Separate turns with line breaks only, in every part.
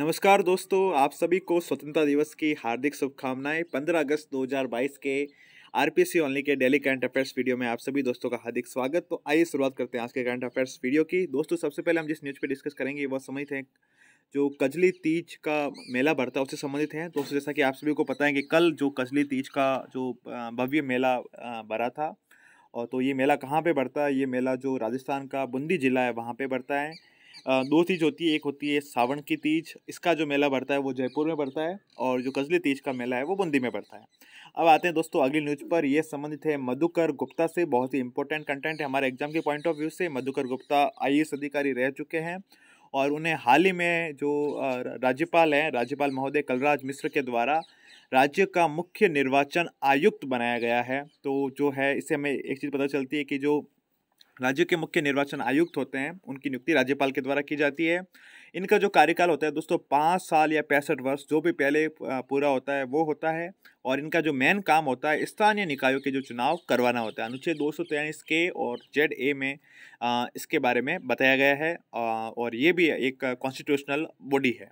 नमस्कार दोस्तों आप सभी को स्वतंत्रता दिवस की हार्दिक शुभकामनाएं 15 अगस्त 2022 के आरपीसी ओनली के डेली करंट अफेयर्स वीडियो में आप सभी दोस्तों का हार्दिक स्वागत तो आइए शुरुआत करते हैं आज के करंट अफेयर्स वीडियो की दोस्तों सबसे पहले हम जिस न्यूज़ पे डिस्कस करेंगे वह संबंधित हैं जो कजली तीज का मेला भरता है उससे संबंधित है दोस्तों जैसा कि आप सभी को पता है कि कल जो कजली तीज का जो भव्य मेला भरा था और तो ये मेला कहाँ पर बढ़ता है ये मेला जो राजस्थान का बूंदी जिला है वहाँ पर बढ़ता है दो तीज होती है एक होती है सावन की तीज इसका जो मेला बढ़ता है वो जयपुर में बढ़ता है और जो कजली तीज का मेला है वो बूंदी में बढ़ता है अब आते हैं दोस्तों अगली न्यूज पर ये संबंधित है मधुकर गुप्ता से बहुत ही इंपॉर्टेंट कंटेंट है हमारे एग्जाम के पॉइंट ऑफ व्यू से मधुकर गुप्ता आई अधिकारी रह चुके हैं और उन्हें हाल ही में जो राज्यपाल हैं राज्यपाल महोदय कलराज मिश्र के द्वारा राज्य का मुख्य निर्वाचन आयुक्त बनाया गया है तो जो है इससे हमें एक चीज़ पता चलती है कि जो राज्य के मुख्य निर्वाचन आयुक्त होते हैं उनकी नियुक्ति राज्यपाल के द्वारा की जाती है इनका जो कार्यकाल होता है दोस्तों पाँच साल या पैंसठ वर्ष जो भी पहले पूरा होता है वो होता है और इनका जो मेन काम होता है स्थानीय निकायों के जो चुनाव करवाना होता है अनुच्छेद दो सौ तेईस के और जेड ए में आ, इसके बारे में बताया गया है आ, और ये भी एक कॉन्स्टिट्यूशनल बॉडी है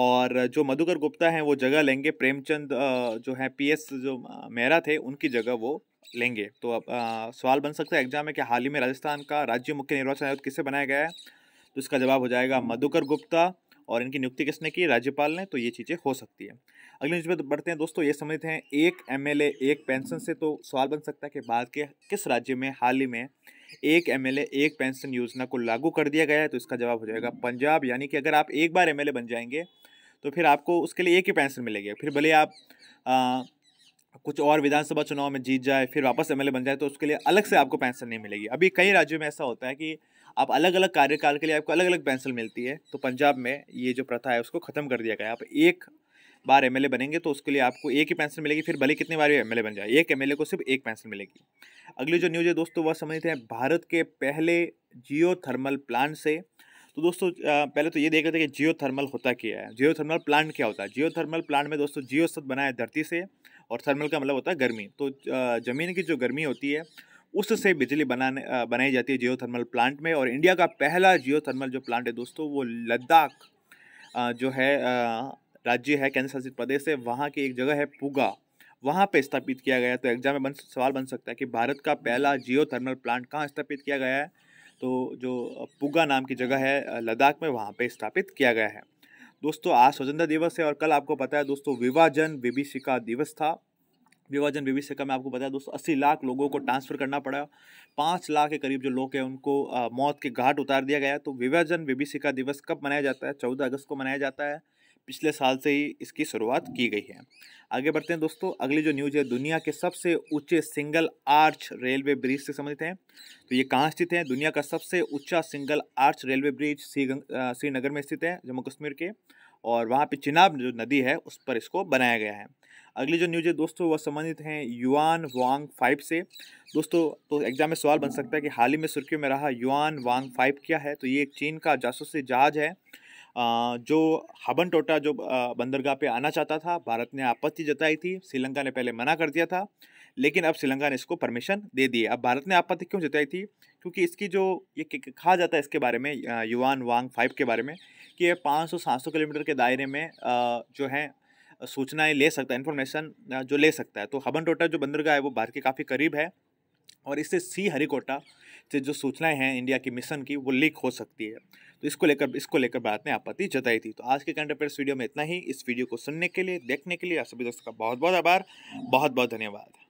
और जो मधुकर गुप्ता हैं वो जगह लेंगे प्रेमचंद जो हैं पीएस जो मेहरा थे उनकी जगह वो लेंगे तो अब सवाल बन सकता है एग्जाम में कि हाल ही में राजस्थान का राज्य मुख्य निर्वाचन आयुक्त किससे बनाया गया है तो इसका जवाब हो जाएगा मधुकर गुप्ता और इनकी नियुक्ति किसने की राज्यपाल ने तो ये चीज़ें हो सकती है अगले न्यूज में बढ़ते हैं दोस्तों ये समझते हैं एक एम एक पेंशन से तो सवाल बन सकता है कि भारत के किस राज्य में हाल ही में एक एम एक पेंशन योजना को लागू कर दिया गया है तो इसका जवाब हो जाएगा पंजाब यानी कि अगर आप एक बार एम बन जाएंगे तो फिर आपको उसके लिए एक ही पेंशन मिलेगी फिर भले आप कुछ और विधानसभा चुनाव में जीत जाए फिर वापस एमएलए बन जाए तो उसके लिए अलग से आपको पेंशन नहीं मिलेगी अभी कई राज्यों में ऐसा होता है कि आप अलग अलग कार्यकाल के लिए आपको अलग अलग पेंशन मिलती है तो पंजाब में ये जो प्रथा है उसको ख़त्म कर दिया गया आप एक बार एम बनेंगे तो उसके लिए आपको एक ही पेंशन मिलेगी फिर भले कितने बार एम एल बन जाए एक एम को सिर्फ एक पेंशन मिलेगी अगली जो न्यूज़ है दोस्तों वह समझते हैं भारत के पहले जियो थर्मल प्लांट से तो दोस्तों पहले तो ये देख रहे थे कि जियो थर्मल होता क्या है जियो थर्मल प्लांट क्या होता है जियो थर्मल प्लांट में दोस्तों जियो सत बना है धरती से और थर्मल का मतलब होता है गर्मी तो ज़मीन की जो गर्मी होती है उससे बिजली बनाने बनाई जाती है जियो थर्मल प्लांट में और इंडिया का पहला जियो थर्मल जो प्लांट है दोस्तों वो लद्दाख जो है राज्य है केंद्र शासित प्रदेश है वहाँ की एक जगह है पुगा वहाँ पे स्थापित किया गया तो एग्जाम में बन सवाल बन सकता है कि भारत का पहला जियो थर्मल प्लांट कहाँ स्थापित किया गया है तो जो पुगा नाम की जगह है लद्दाख में वहाँ पे स्थापित किया गया है दोस्तों आज स्वतंत्रता दिवस है और कल आपको पता है दोस्तों विभाजन विभीषिका दिवस था विभाजन विभीषिका में आपको बताया दोस्तों अस्सी लाख लोगों को ट्रांसफ़र करना पड़ा पाँच लाख के करीब जो लोग हैं उनको आ, मौत के घाट उतार दिया गया तो विभाजन विभीषिका दिवस कब मनाया जाता है चौदह अगस्त को मनाया जाता है पिछले साल से ही इसकी शुरुआत की गई है आगे बढ़ते हैं दोस्तों अगली जो न्यूज है दुनिया के सबसे ऊंचे सिंगल आर्च रेलवे ब्रिज से संबंधित है तो ये कहाँ स्थित है दुनिया का सबसे ऊंचा single arch railway bridge Srinagar में स्थित है जम्मू कश्मीर के और वहाँ पे चिनाब जो नदी है उस पर इसको बनाया गया है अगली जो न्यूज है दोस्तों वह संबंधित हैं युआन वांग फाइव से दोस्तों तो एग्जाम में सवाल बन सकता है कि हाल ही में सुर्खियों में रहा युआन वांग फाइव क्या है तो ये एक चीन का जासूसी जहाज है जो हबन टोटा जो बंदरगाह पे आना चाहता था भारत ने आपत्ति जताई थी श्रीलंका ने पहले मना कर दिया था लेकिन अब श्रीलंका ने इसको परमिशन दे दी है अब भारत ने आपत्ति क्यों जताई थी क्योंकि इसकी जो ये कहा जाता है इसके बारे में युवान वांग फाइव के बारे में कि ये पाँच सौ सात सौ किलोमीटर के दायरे में जो है सूचनाएँ ले सकता है इन्फॉर्मेशन जो ले सकता है तो हबन टोटा जो बंदरगाह है वो भारत के काफ़ी करीब है और इससे सी हरिकोटा से जो सूचनाएं हैं इंडिया की मिशन की वो लीक हो सकती है तो इसको लेकर इसको लेकर बात ने आपत्ति जताई थी तो आज के करंट अफेयर्स वीडियो में इतना ही इस वीडियो को सुनने के लिए देखने के लिए आप सभी दोस्तों का बहुत बहुत आभार बहुत बहुत धन्यवाद